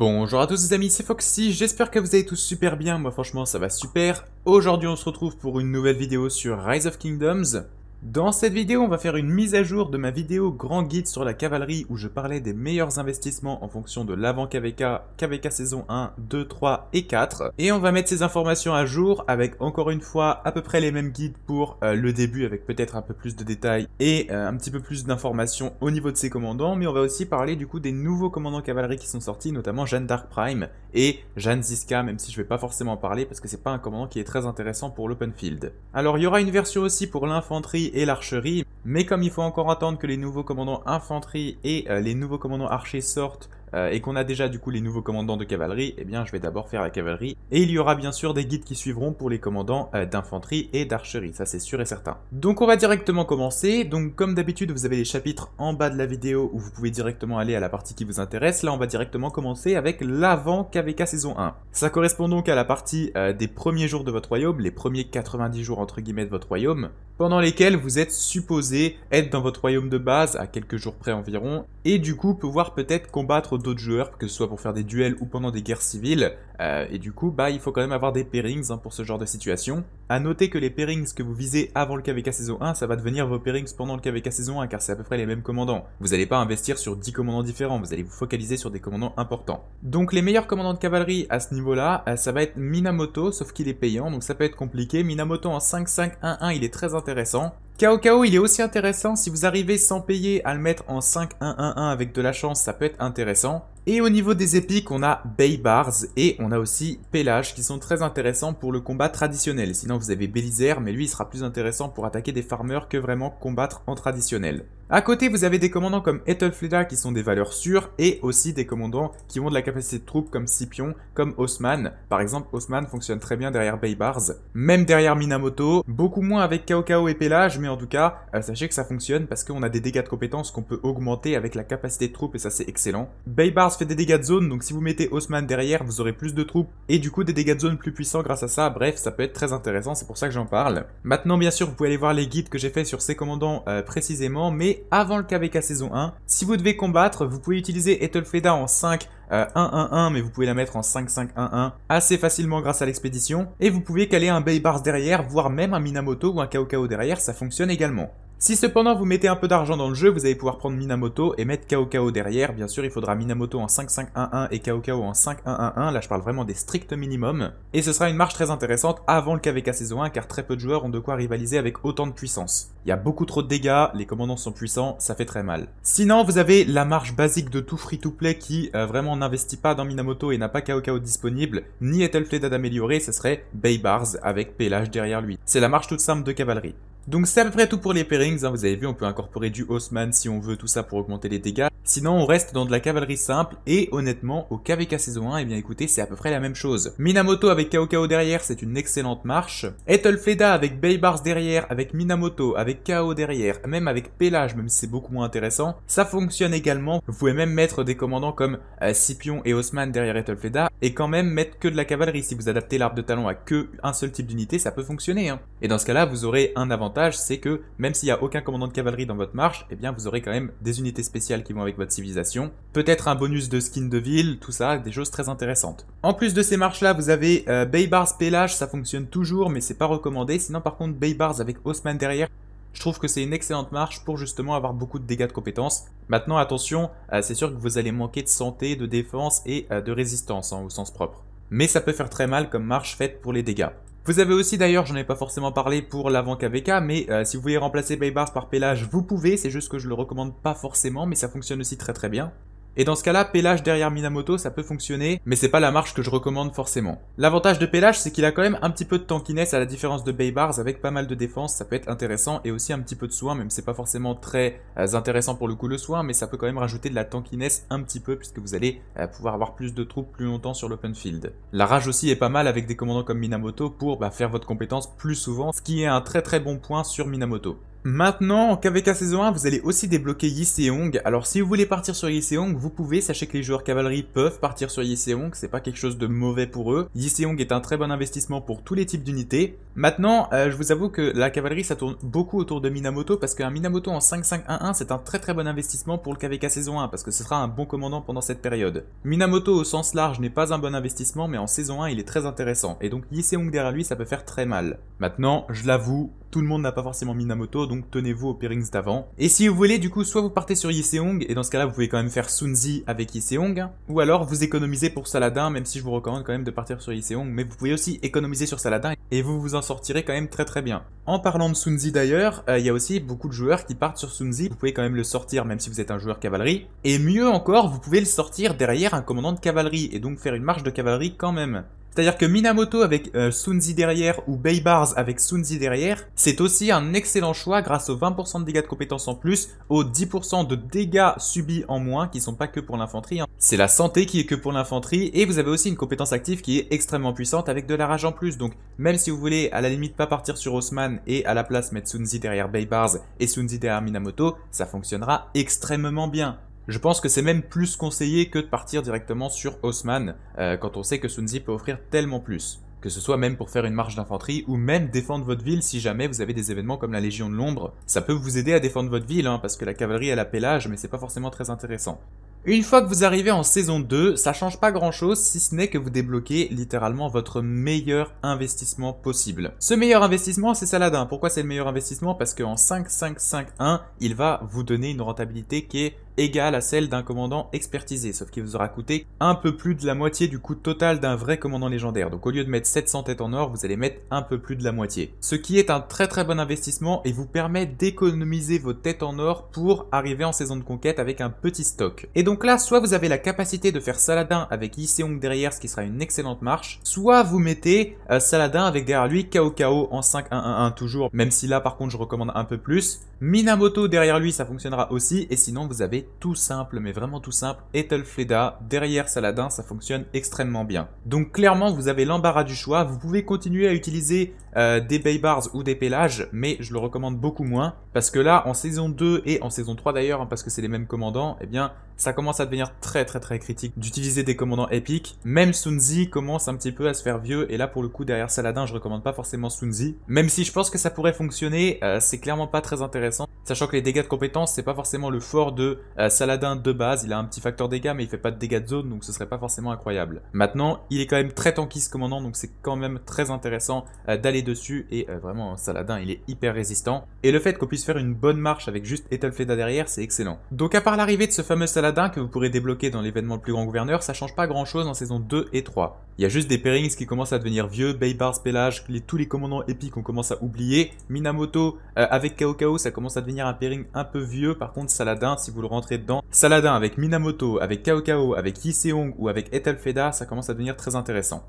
Bonjour à tous les amis, c'est Foxy, j'espère que vous allez tous super bien, moi franchement ça va super. Aujourd'hui on se retrouve pour une nouvelle vidéo sur Rise of Kingdoms. Dans cette vidéo, on va faire une mise à jour de ma vidéo Grand Guide sur la cavalerie où je parlais des meilleurs investissements en fonction de l'avant KVK, KVK saison 1, 2, 3 et 4. Et on va mettre ces informations à jour avec encore une fois à peu près les mêmes guides pour euh, le début avec peut-être un peu plus de détails et euh, un petit peu plus d'informations au niveau de ces commandants. Mais on va aussi parler du coup des nouveaux commandants cavalerie qui sont sortis, notamment Jeanne d'Arc Prime et Jeanne Ziska, même si je vais pas forcément en parler parce que c'est pas un commandant qui est très intéressant pour l'open field. Alors il y aura une version aussi pour l'infanterie et l'archerie. Mais comme il faut encore attendre que les nouveaux commandants infanterie et euh, les nouveaux commandants archers sortent euh, et qu'on a déjà du coup les nouveaux commandants de cavalerie, eh bien je vais d'abord faire la cavalerie. Et il y aura bien sûr des guides qui suivront pour les commandants euh, d'infanterie et d'archerie, ça c'est sûr et certain. Donc on va directement commencer. Donc comme d'habitude, vous avez les chapitres en bas de la vidéo où vous pouvez directement aller à la partie qui vous intéresse. Là on va directement commencer avec l'avant KVK saison 1. Ça correspond donc à la partie euh, des premiers jours de votre royaume, les premiers 90 jours entre guillemets de votre royaume, pendant lesquels vous êtes supposé être dans votre royaume de base à quelques jours près environ, et du coup pouvoir peut-être combattre d'autres joueurs, que ce soit pour faire des duels ou pendant des guerres civiles, euh, et du coup, bah, il faut quand même avoir des pairings hein, pour ce genre de situation. À noter que les pairings que vous visez avant le KVK saison 1, ça va devenir vos pairings pendant le KVK saison 1, car c'est à peu près les mêmes commandants. Vous n'allez pas investir sur 10 commandants différents, vous allez vous focaliser sur des commandants importants. Donc les meilleurs commandants de cavalerie à ce niveau-là, euh, ça va être Minamoto, sauf qu'il est payant, donc ça peut être compliqué. Minamoto en 5-5-1-1, il est très intéressant. Kaokao, il est aussi intéressant, si vous arrivez sans payer à le mettre en 5-1-1-1 avec de la chance, ça peut être intéressant. Et au niveau des épiques, on a Baybars et on a aussi Pelage qui sont très intéressants pour le combat traditionnel. Sinon vous avez Belizer, mais lui il sera plus intéressant pour attaquer des farmers que vraiment combattre en traditionnel. À côté, vous avez des commandants comme Ethelfleda qui sont des valeurs sûres et aussi des commandants qui ont de la capacité de troupes comme Scipion, comme Osman. Par exemple, Osman fonctionne très bien derrière Baybars, même derrière Minamoto, beaucoup moins avec Kaokao et Pelage, mais en tout cas, euh, sachez que ça fonctionne parce qu'on a des dégâts de compétences qu'on peut augmenter avec la capacité de troupes et ça c'est excellent. Baybars fait des dégâts de zone, donc si vous mettez Osman derrière, vous aurez plus de troupes et du coup des dégâts de zone plus puissants grâce à ça. Bref, ça peut être très intéressant, c'est pour ça que j'en parle. Maintenant, bien sûr, vous pouvez aller voir les guides que j'ai fait sur ces commandants euh, précisément, mais avant le KVK saison 1. Si vous devez combattre, vous pouvez utiliser Ethelfeda en 5 1-1-1, euh, mais vous pouvez la mettre en 5-5-1-1 assez facilement grâce à l'expédition. Et vous pouvez caler un Baybars derrière, voire même un Minamoto ou un Kaokao derrière, ça fonctionne également. Si cependant vous mettez un peu d'argent dans le jeu, vous allez pouvoir prendre Minamoto et mettre Kaokao derrière. Bien sûr, il faudra Minamoto en 5-5-1-1 et Kaokao en 5-1-1-1. Là, je parle vraiment des stricts minimums. Et ce sera une marche très intéressante avant le KVK saison 1 car très peu de joueurs ont de quoi rivaliser avec autant de puissance. Il y a beaucoup trop de dégâts, les commandants sont puissants, ça fait très mal. Sinon, vous avez la marche basique de tout free-to-play qui euh, vraiment n'investit pas dans Minamoto et n'a pas Kaokao disponible, ni à d'améliorer ce serait Baybars avec Pelage derrière lui. C'est la marche toute simple de cavalerie. Donc c'est à peu près tout pour les pairings, hein. vous avez vu on peut incorporer du Haussmann si on veut tout ça pour augmenter les dégâts. Sinon on reste dans de la cavalerie simple et honnêtement au KVK saison 1, eh bien écoutez c'est à peu près la même chose. Minamoto avec Kao Kao derrière c'est une excellente marche. Ethelfleda avec Baybars derrière, avec Minamoto, avec Kao derrière, même avec Pelage, même si c'est beaucoup moins intéressant. Ça fonctionne également, vous pouvez même mettre des commandants comme euh, Scipion et Haussmann derrière Ethelfleda et quand même mettre que de la cavalerie. Si vous adaptez l'arbre de talent à que un seul type d'unité ça peut fonctionner. Hein. Et dans ce cas là vous aurez un avantage c'est que même s'il n'y a aucun commandant de cavalerie dans votre marche, eh bien vous aurez quand même des unités spéciales qui vont avec votre civilisation, peut-être un bonus de skin de ville, tout ça, des choses très intéressantes. En plus de ces marches-là, vous avez euh, Baybars Pélage, ça fonctionne toujours, mais c'est pas recommandé. Sinon par contre, Baybars avec Haussmann derrière, je trouve que c'est une excellente marche pour justement avoir beaucoup de dégâts de compétences. Maintenant, attention, euh, c'est sûr que vous allez manquer de santé, de défense et euh, de résistance hein, au sens propre. Mais ça peut faire très mal comme marche faite pour les dégâts. Vous avez aussi d'ailleurs, j'en ai pas forcément parlé pour l'avant KVK, mais euh, si vous voulez remplacer Baybars par Pelage, vous pouvez, c'est juste que je le recommande pas forcément, mais ça fonctionne aussi très très bien. Et dans ce cas-là, Pelage derrière Minamoto, ça peut fonctionner, mais c'est pas la marche que je recommande forcément. L'avantage de Pelage, c'est qu'il a quand même un petit peu de tankiness à la différence de Baybars, avec pas mal de défense, ça peut être intéressant, et aussi un petit peu de soin, même c'est pas forcément très euh, intéressant pour le coup le soin, mais ça peut quand même rajouter de la tankiness un petit peu, puisque vous allez euh, pouvoir avoir plus de troupes plus longtemps sur l'open field. La rage aussi est pas mal avec des commandants comme Minamoto pour bah, faire votre compétence plus souvent, ce qui est un très très bon point sur Minamoto. Maintenant, en KVK saison 1, vous allez aussi débloquer Yiseong. Alors si vous voulez partir sur Yiseong, vous pouvez, sachez que les joueurs cavalerie peuvent partir sur Yiseong, c'est pas quelque chose de mauvais pour eux. Yiseong est un très bon investissement pour tous les types d'unités. Maintenant, euh, je vous avoue que la cavalerie ça tourne beaucoup autour de Minamoto parce qu'un Minamoto en 5-5-1-1 c'est un très très bon investissement pour le KVK saison 1 parce que ce sera un bon commandant pendant cette période. Minamoto au sens large n'est pas un bon investissement mais en saison 1 il est très intéressant et donc Yiseong derrière lui ça peut faire très mal. Maintenant, je l'avoue, tout le monde n'a pas forcément Minamoto, donc tenez-vous aux pairings d'avant. Et si vous voulez, du coup, soit vous partez sur Yiseong, et dans ce cas-là, vous pouvez quand même faire Sunzi avec Yiseong, ou alors vous économisez pour Saladin, même si je vous recommande quand même de partir sur Yiseong, mais vous pouvez aussi économiser sur Saladin, et vous vous en sortirez quand même très très bien. En parlant de Sunzi d'ailleurs, euh, il y a aussi beaucoup de joueurs qui partent sur Sunzi, vous pouvez quand même le sortir même si vous êtes un joueur cavalerie, et mieux encore, vous pouvez le sortir derrière un commandant de cavalerie, et donc faire une marche de cavalerie quand même. C'est-à-dire que Minamoto avec euh, Sunzi derrière ou Baybars avec Sunzi derrière, c'est aussi un excellent choix grâce aux 20% de dégâts de compétences en plus, aux 10% de dégâts subis en moins qui sont pas que pour l'infanterie. Hein. C'est la santé qui est que pour l'infanterie et vous avez aussi une compétence active qui est extrêmement puissante avec de la rage en plus. Donc même si vous voulez à la limite pas partir sur Osman et à la place mettre Sunzi derrière Baybars et Sunzi derrière Minamoto, ça fonctionnera extrêmement bien. Je pense que c'est même plus conseillé que de partir directement sur Haussmann, euh, quand on sait que Sunzi peut offrir tellement plus. Que ce soit même pour faire une marche d'infanterie ou même défendre votre ville si jamais vous avez des événements comme la Légion de l'Ombre. Ça peut vous aider à défendre votre ville, hein, parce que la cavalerie a pélage, mais c'est pas forcément très intéressant. Une fois que vous arrivez en saison 2, ça change pas grand chose si ce n'est que vous débloquez littéralement votre meilleur investissement possible. Ce meilleur investissement, c'est Saladin. Pourquoi c'est le meilleur investissement Parce qu'en 5-5-5-1, il va vous donner une rentabilité qui est égale à celle d'un commandant expertisé, sauf qu'il vous aura coûté un peu plus de la moitié du coût total d'un vrai commandant légendaire. Donc au lieu de mettre 700 têtes en or, vous allez mettre un peu plus de la moitié. Ce qui est un très très bon investissement et vous permet d'économiser vos têtes en or pour arriver en saison de conquête avec un petit stock. Et donc là, soit vous avez la capacité de faire Saladin avec Iseong derrière, ce qui sera une excellente marche, soit vous mettez euh, Saladin avec derrière lui KO Kao en 5-1-1-1 toujours, même si là par contre je recommande un peu plus, Minamoto derrière lui, ça fonctionnera aussi. Et sinon, vous avez tout simple, mais vraiment tout simple, Ethelfleda derrière Saladin, ça fonctionne extrêmement bien. Donc clairement, vous avez l'embarras du choix. Vous pouvez continuer à utiliser euh, des Baybars ou des pélages, mais je le recommande beaucoup moins. Parce que là, en saison 2 et en saison 3 d'ailleurs, hein, parce que c'est les mêmes commandants, eh bien, ça commence à devenir très très très critique d'utiliser des commandants épiques. Même Sunzi commence un petit peu à se faire vieux, et là pour le coup derrière Saladin je recommande pas forcément Sunzi. Même si je pense que ça pourrait fonctionner, euh, c'est clairement pas très intéressant. Sachant que les dégâts de compétence c'est pas forcément le fort de euh, Saladin de base, il a un petit facteur dégâts mais il fait pas de dégâts de zone donc ce serait pas forcément incroyable. Maintenant il est quand même très tanky ce commandant donc c'est quand même très intéressant euh, d'aller dessus et vraiment Saladin il est hyper résistant. Et le fait qu'on puisse faire une bonne marche avec juste Ethelfeda derrière c'est excellent. Donc à part l'arrivée de ce fameux Saladin Saladin, que vous pourrez débloquer dans l'événement Le Plus Grand Gouverneur, ça change pas grand chose en saison 2 et 3. Il y a juste des pairings qui commencent à devenir vieux, Baybars, Pelage, tous les commandants épiques on commence à oublier. Minamoto euh, avec Kaokao, ça commence à devenir un pairing un peu vieux, par contre Saladin, si vous le rentrez dedans, Saladin avec Minamoto, avec Kaokao, avec Yi Seong ou avec ethelfeda ça commence à devenir très intéressant.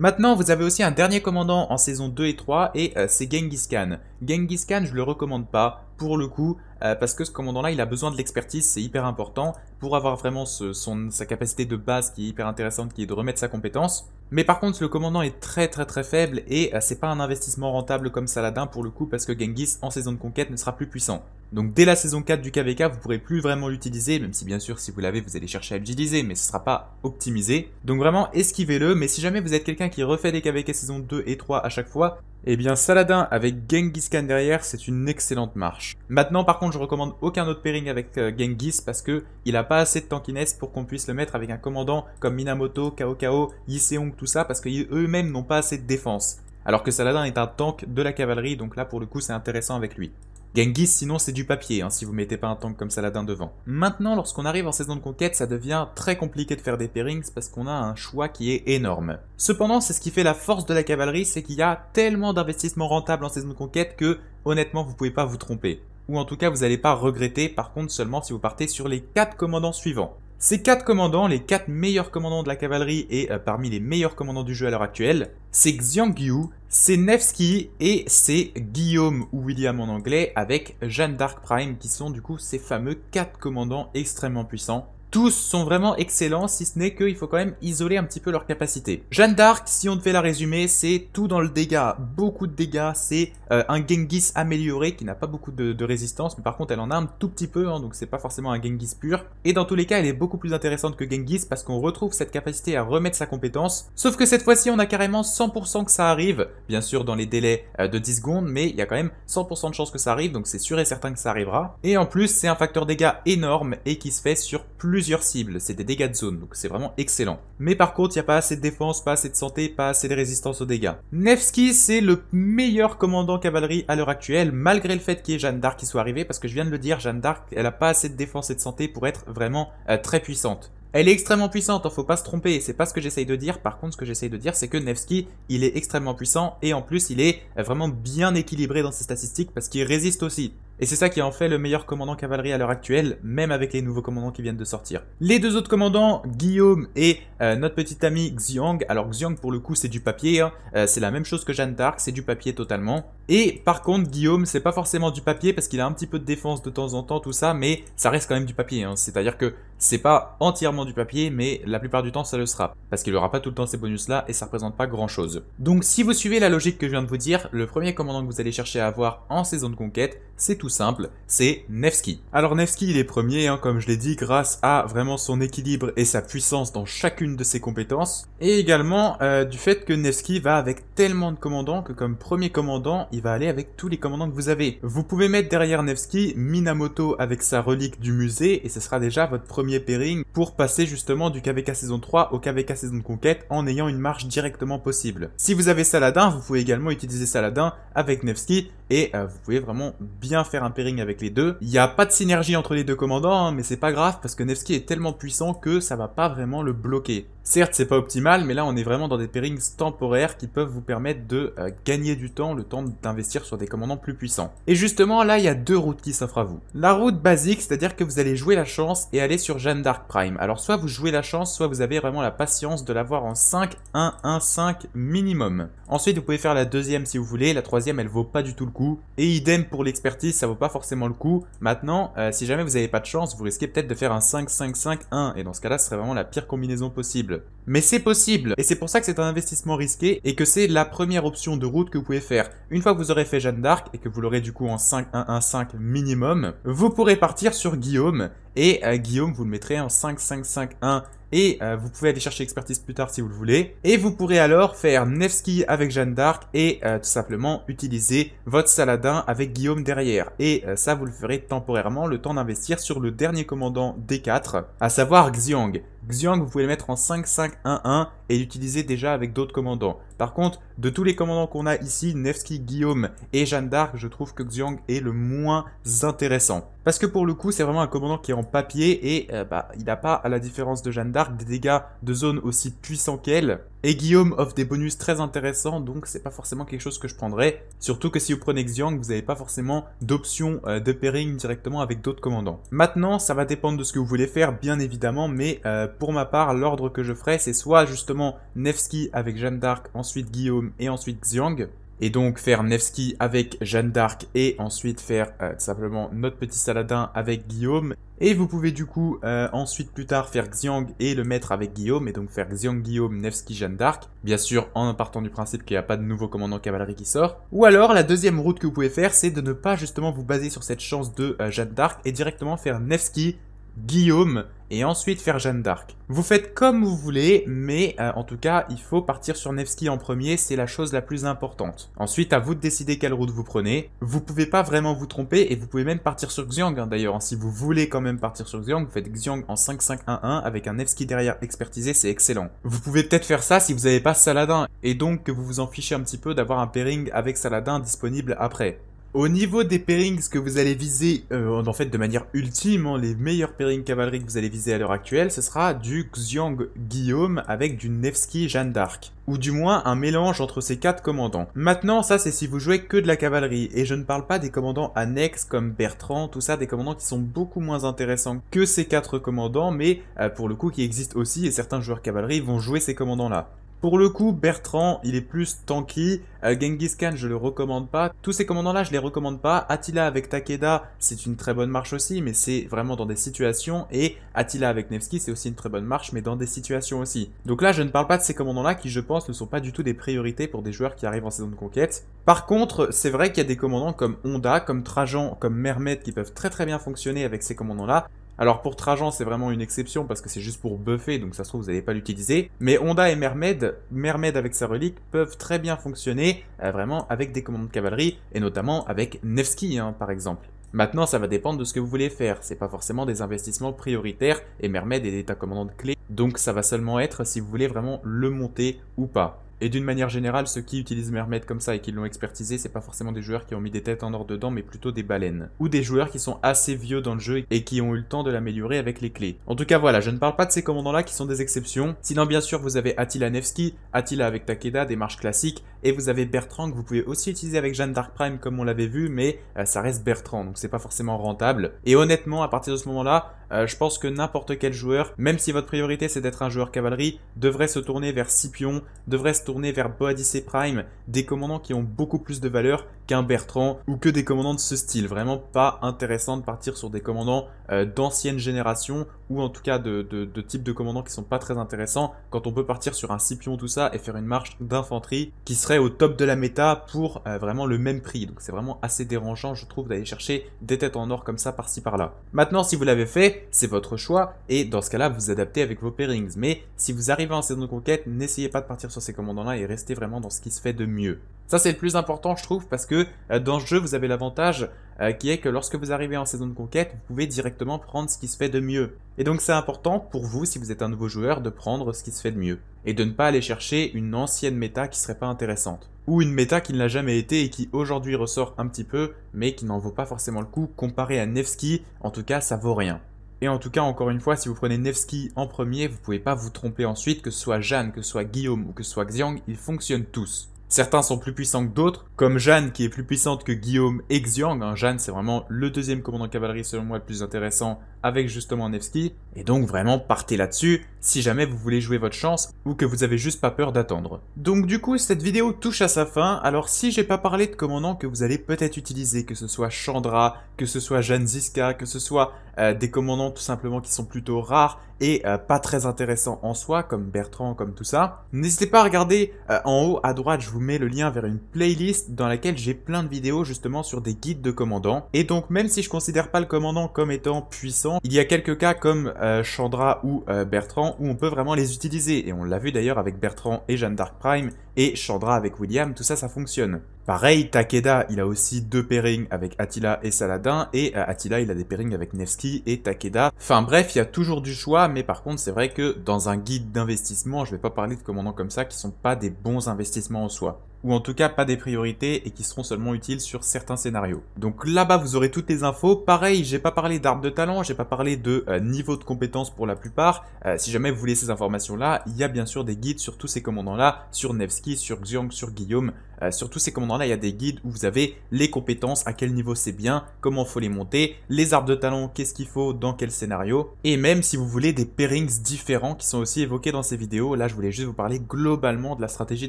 Maintenant, vous avez aussi un dernier commandant en saison 2 et 3, et euh, c'est Genghis Khan. Genghis Khan, je le recommande pas, pour le coup, euh, parce que ce commandant-là, il a besoin de l'expertise, c'est hyper important, pour avoir vraiment sa capacité de base qui est hyper intéressante, qui est de remettre sa compétence. Mais par contre, le commandant est très très très faible, et euh, c'est pas un investissement rentable comme Saladin, pour le coup, parce que Genghis, en saison de conquête, ne sera plus puissant. Donc dès la saison 4 du KVK, vous ne pourrez plus vraiment l'utiliser, même si bien sûr si vous l'avez, vous allez chercher à l'utiliser, mais ce ne sera pas optimisé. Donc vraiment esquivez-le, mais si jamais vous êtes quelqu'un qui refait les KVK saison 2 et 3 à chaque fois, eh bien Saladin avec Genghis Khan derrière, c'est une excellente marche. Maintenant par contre, je recommande aucun autre pairing avec euh, Genghis parce que il pas assez de tankiness pour qu'on puisse le mettre avec un commandant comme Minamoto, Kaokao, Yiseong, tout ça, parce queux eux-mêmes n'ont pas assez de défense. Alors que Saladin est un tank de la cavalerie, donc là pour le coup c'est intéressant avec lui. Genghis, sinon c'est du papier, hein, si vous mettez pas un tank comme Saladin devant. Maintenant, lorsqu'on arrive en saison de conquête, ça devient très compliqué de faire des pairings parce qu'on a un choix qui est énorme. Cependant, c'est ce qui fait la force de la cavalerie, c'est qu'il y a tellement d'investissements rentables en saison de conquête que, honnêtement, vous pouvez pas vous tromper. Ou en tout cas, vous n'allez pas regretter, par contre seulement si vous partez sur les 4 commandants suivants. Ces quatre commandants, les quatre meilleurs commandants de la cavalerie et euh, parmi les meilleurs commandants du jeu à l'heure actuelle, c'est Xiang Yu, c'est Nevsky et c'est Guillaume ou William en anglais avec Jeanne d'Arc Prime qui sont du coup ces fameux quatre commandants extrêmement puissants tous sont vraiment excellents, si ce n'est qu'il faut quand même isoler un petit peu leur capacité. Jeanne d'Arc, si on devait la résumer, c'est tout dans le dégât, beaucoup de dégâts, c'est euh, un Genghis amélioré qui n'a pas beaucoup de, résistance, mais par contre elle en a un tout petit peu, hein, donc c'est pas forcément un Genghis pur. Et dans tous les cas, elle est beaucoup plus intéressante que Genghis parce qu'on retrouve cette capacité à remettre sa compétence, sauf que cette fois-ci on a carrément 100% que ça arrive, bien sûr dans les délais euh, de 10 secondes, mais il y a quand même 100% de chance que ça arrive, donc c'est sûr et certain que ça arrivera. Et en plus, c'est un facteur dégâts énorme et qui se fait sur plus cibles, c'est des dégâts de zone, donc c'est vraiment excellent. Mais par contre, il n'y a pas assez de défense, pas assez de santé, pas assez de résistance aux dégâts. Nevsky, c'est le meilleur commandant cavalerie à l'heure actuelle, malgré le fait qu'il y ait Jeanne d'Arc qui soit arrivée, parce que je viens de le dire, Jeanne d'Arc, elle n'a pas assez de défense et de santé pour être vraiment euh, très puissante. Elle est extrêmement puissante, hein, faut pas se tromper, c'est pas ce que j'essaye de dire, par contre ce que j'essaye de dire c'est que Nevsky, il est extrêmement puissant et en plus il est vraiment bien équilibré dans ses statistiques parce qu'il résiste aussi. Et c'est ça qui en fait le meilleur commandant cavalerie à l'heure actuelle, même avec les nouveaux commandants qui viennent de sortir. Les deux autres commandants, Guillaume et euh, notre petit ami Xiang, alors Xiang pour le coup c'est du papier, hein. euh, c'est la même chose que Jeanne d'Arc, c'est du papier totalement. Et par contre Guillaume c'est pas forcément du papier parce qu'il a un petit peu de défense de temps en temps tout ça, mais ça reste quand même du papier, hein. c'est-à-dire que c'est pas entièrement du papier, mais la plupart du temps ça le sera, parce qu'il aura pas tout le temps ces bonus là et ça représente pas grand chose. Donc si vous suivez la logique que je viens de vous dire, le premier commandant que vous allez chercher à avoir en saison de conquête, c'est tout simple, c'est Nevsky. Alors Nevsky il est premier, hein, comme je l'ai dit, grâce à vraiment son équilibre et sa puissance dans chacune de ses compétences, et également euh, du fait que Nevsky va avec tellement de commandants que comme premier commandant, il va aller avec tous les commandants que vous avez. Vous pouvez mettre derrière Nevsky Minamoto avec sa relique du musée, et ce sera déjà votre premier pairing pour passer justement du KVK saison 3 au KVK saison de conquête en ayant une marche directement possible. Si vous avez Saladin, vous pouvez également utiliser Saladin avec Nevsky et euh, vous pouvez vraiment bien faire un pairing avec les deux. Il n'y a pas de synergie entre les deux commandants, hein, mais c'est pas grave parce que Nevsky est tellement puissant que ça va pas vraiment le bloquer. Certes, c'est pas optimal, mais là on est vraiment dans des pairings temporaires qui peuvent vous permettre de euh, gagner du temps, le temps d'investir sur des commandants plus puissants. Et justement, là il y a deux routes qui s'offrent à vous. La route basique, c'est-à-dire que vous allez jouer la chance et aller sur Jeanne d'Arc Prime. Alors soit vous jouez la chance, soit vous avez vraiment la patience de l'avoir en 5, 1, 1, 5 minimum. Ensuite, vous pouvez faire la deuxième si vous voulez, la troisième elle vaut pas du tout le coup. Et idem pour l'expertise, ça vaut pas forcément le coup. Maintenant, euh, si jamais vous n'avez pas de chance, vous risquez peut-être de faire un 5, 5, 5, 1. Et dans ce cas-là, ce serait vraiment la pire combinaison possible. Mais c'est possible, et c'est pour ça que c'est un investissement risqué et que c'est la première option de route que vous pouvez faire. Une fois que vous aurez fait Jeanne d'Arc et que vous l'aurez du coup en 5-1-1-5 minimum, vous pourrez partir sur Guillaume et euh, Guillaume, vous le mettrez en 5-5-5-1 et euh, vous pouvez aller chercher expertise plus tard si vous le voulez. Et vous pourrez alors faire Nevsky avec Jeanne d'Arc et euh, tout simplement utiliser votre Saladin avec Guillaume derrière. Et ça, vous le ferez temporairement le temps d'investir sur le dernier commandant D4, à savoir Xiang. Xiang, vous pouvez le mettre en 5-5-1-1 et l'utiliser déjà avec d'autres commandants. Par contre, de tous les commandants qu'on a ici, Nevsky, Guillaume et Jeanne d'Arc, je trouve que Xiang est le moins intéressant. Parce que pour le coup, c'est vraiment un commandant qui est en papier et euh, bah, il n'a pas, à la différence de Jeanne d'Arc, des dégâts de zone aussi puissants qu'elle. Et Guillaume offre des bonus très intéressants, donc c'est pas forcément quelque chose que je prendrais. Surtout que si vous prenez Xiang, vous n'avez pas forcément d'option euh, de pairing directement avec d'autres commandants. Maintenant, ça va dépendre de ce que vous voulez faire, bien évidemment, mais euh, pour ma part, l'ordre que je ferai, c'est soit justement Nevsky avec Jeanne d'Arc, ensuite Guillaume et ensuite Xiang. Et donc faire Nevsky avec Jeanne d'Arc et ensuite faire euh, simplement notre petit Saladin avec Guillaume. Et vous pouvez du coup euh, ensuite plus tard faire Xiang et le mettre avec Guillaume et donc faire Xiang, Guillaume, Nevsky, Jeanne d'Arc. Bien sûr en partant du principe qu'il n'y a pas de nouveau commandant cavalerie qui sort. Ou alors la deuxième route que vous pouvez faire c'est de ne pas justement vous baser sur cette chance de euh, Jeanne d'Arc et directement faire Nevsky Guillaume et ensuite faire Jeanne d'Arc. Vous faites comme vous voulez, mais euh, en tout cas, il faut partir sur Nevsky en premier, c'est la chose la plus importante. Ensuite, à vous de décider quelle route vous prenez. Vous pouvez pas vraiment vous tromper et vous pouvez même partir sur Xiang hein, d'ailleurs. Hein. Si vous voulez quand même partir sur Xiang, vous faites Xiang en 5-5-1-1 avec un Nevsky derrière expertisé, c'est excellent. Vous pouvez peut-être faire ça si vous n'avez pas Saladin et donc que vous vous en fichez un petit peu d'avoir un pairing avec Saladin disponible après. Au niveau des pairings que vous allez viser, euh, en fait de manière ultime, hein, les meilleurs pairings cavalerie que vous allez viser à l'heure actuelle, ce sera du Xiang Guillaume avec du Nevsky Jeanne d'Arc. Ou du moins un mélange entre ces quatre commandants. Maintenant, ça c'est si vous jouez que de la cavalerie, et je ne parle pas des commandants annexes comme Bertrand, tout ça, des commandants qui sont beaucoup moins intéressants que ces quatre commandants, mais euh, pour le coup qui existent aussi, et certains joueurs cavalerie vont jouer ces commandants-là. Pour le coup, Bertrand, il est plus tanky. Euh, Genghis Khan, je le recommande pas. Tous ces commandants-là, je les recommande pas. Attila avec Takeda, c'est une très bonne marche aussi, mais c'est vraiment dans des situations. Et Attila avec Nevsky, c'est aussi une très bonne marche, mais dans des situations aussi. Donc là, je ne parle pas de ces commandants-là qui, je pense, ne sont pas du tout des priorités pour des joueurs qui arrivent en saison de conquête. Par contre, c'est vrai qu'il y a des commandants comme Honda, comme Trajan, comme Mermet qui peuvent très très bien fonctionner avec ces commandants-là. Alors pour Trajan, c'est vraiment une exception parce que c'est juste pour buffer, donc ça se trouve, vous n'allez pas l'utiliser. Mais Honda et Mermaid, Mermaid avec sa relique, peuvent très bien fonctionner euh, vraiment avec des commandes de cavalerie, et notamment avec Nevsky, hein, par exemple. Maintenant, ça va dépendre de ce que vous voulez faire. C'est pas forcément des investissements prioritaires et Mermaid est un commandant de clé. Donc ça va seulement être si vous voulez vraiment le monter ou pas. Et d'une manière générale, ceux qui utilisent Mermaid comme ça et qui l'ont expertisé, c'est pas forcément des joueurs qui ont mis des têtes en or dedans, mais plutôt des baleines. Ou des joueurs qui sont assez vieux dans le jeu et qui ont eu le temps de l'améliorer avec les clés. En tout cas, voilà, je ne parle pas de ces commandants-là qui sont des exceptions. Sinon, bien sûr, vous avez Attila Nevsky, Attila avec Takeda, des marches classiques, et vous avez Bertrand que vous pouvez aussi utiliser avec Jeanne d'Arc Prime comme on l'avait vu, mais euh, ça reste Bertrand, donc c'est pas forcément rentable. Et honnêtement, à partir de ce moment-là, euh, je pense que n'importe quel joueur, même si votre priorité c'est d'être un joueur cavalerie, devrait se tourner vers Scipion, devrait se tourner vers Boadice Prime, des commandants qui ont beaucoup plus de valeur qu'un Bertrand ou que des commandants de ce style. Vraiment pas intéressant de partir sur des commandants euh, d'ancienne génération ou en tout cas de, type de types de commandants qui sont pas très intéressants quand on peut partir sur un Scipion tout ça et faire une marche d'infanterie qui serait au top de la méta pour euh, vraiment le même prix. Donc c'est vraiment assez dérangeant je trouve d'aller chercher des têtes en or comme ça par-ci par-là. Maintenant si vous l'avez fait, c'est votre choix, et dans ce cas-là, vous adaptez avec vos pairings. Mais si vous arrivez en saison de conquête, n'essayez pas de partir sur ces commandants-là et restez vraiment dans ce qui se fait de mieux. Ça, c'est le plus important, je trouve, parce que euh, dans ce jeu, vous avez l'avantage euh, qui est que lorsque vous arrivez en saison de conquête, vous pouvez directement prendre ce qui se fait de mieux. Et donc, c'est important pour vous, si vous êtes un nouveau joueur, de prendre ce qui se fait de mieux. Et de ne pas aller chercher une ancienne méta qui serait pas intéressante. Ou une méta qui ne l'a jamais été et qui aujourd'hui ressort un petit peu, mais qui n'en vaut pas forcément le coup. Comparé à Nevsky, en tout cas, ça vaut rien. Et en tout cas, encore une fois, si vous prenez Nevsky en premier, vous pouvez pas vous tromper ensuite, que ce soit Jeanne, que ce soit Guillaume ou que ce soit Xiang, ils fonctionnent tous. Certains sont plus puissants que d'autres, comme Jeanne qui est plus puissante que Guillaume et Xiang. Hein, Jeanne c'est vraiment le deuxième commandant cavalerie selon moi le plus intéressant avec justement Nevsky. Et donc vraiment partez là-dessus si jamais vous voulez jouer votre chance ou que vous avez juste pas peur d'attendre. Donc du coup cette vidéo touche à sa fin. Alors si j'ai pas parlé de commandants que vous allez peut-être utiliser, que ce soit Chandra, que ce soit Jeanne Ziska, que ce soit euh, des commandants tout simplement qui sont plutôt rares et euh, pas très intéressants en soi comme Bertrand, comme tout ça, n'hésitez pas à regarder euh, en haut à droite vous mets le lien vers une playlist dans laquelle j'ai plein de vidéos justement sur des guides de commandants. Et donc même si je considère pas le commandant comme étant puissant, il y a quelques cas comme euh, Chandra ou euh, Bertrand où on peut vraiment les utiliser. Et on l'a vu d'ailleurs avec Bertrand et Jeanne d'Arc Prime, et Chandra avec William, tout ça, ça fonctionne. Pareil, Takeda, il a aussi deux pairings avec Attila et Saladin, et euh, Attila, il a des pairings avec Nevsky et Takeda. Enfin bref, il y a toujours du choix, mais par contre, c'est vrai que dans un guide d'investissement, je vais pas parler de commandants comme ça qui sont pas des bons investissements en soi ou en tout cas pas des priorités et qui seront seulement utiles sur certains scénarios. Donc là-bas vous aurez toutes les infos. Pareil, j'ai pas parlé d'arbres de talent, j'ai pas parlé de euh, niveau de compétence pour la plupart. Euh, si jamais vous voulez ces informations là, il y a bien sûr des guides sur tous ces commandants là, sur Nevsky, sur Xiong, sur Guillaume, euh, sur tous ces commandants là, il y a des guides où vous avez les compétences, à quel niveau c'est bien, comment faut les monter, les arbres de talent, qu'est-ce qu'il faut, dans quel scénario, et même si vous voulez des pairings différents qui sont aussi évoqués dans ces vidéos. Là, je voulais juste vous parler globalement de la stratégie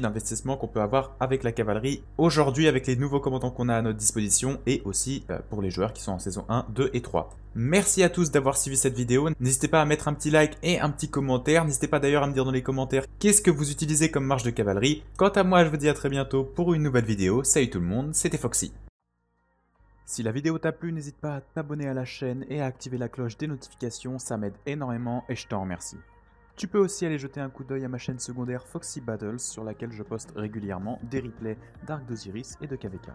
d'investissement qu'on peut avoir avec la cavalerie aujourd'hui avec les nouveaux commandants qu'on a à notre disposition et aussi euh, pour les joueurs qui sont en saison 1, 2 et 3. Merci à tous d'avoir suivi cette vidéo. N'hésitez pas à mettre un petit like et un petit commentaire. N'hésitez pas d'ailleurs à me dire dans les commentaires qu'est-ce que vous utilisez comme marche de cavalerie. Quant à moi, je vous dis à très bientôt pour une nouvelle vidéo. Salut tout le monde, c'était Foxy. Si la vidéo t'a plu, n'hésite pas à t'abonner à la chaîne et à activer la cloche des notifications, ça m'aide énormément et je t'en remercie. Tu peux aussi aller jeter un coup d'œil à ma chaîne secondaire Foxy Battles sur laquelle je poste régulièrement des replays d'Arc d'Osiris et de KVK.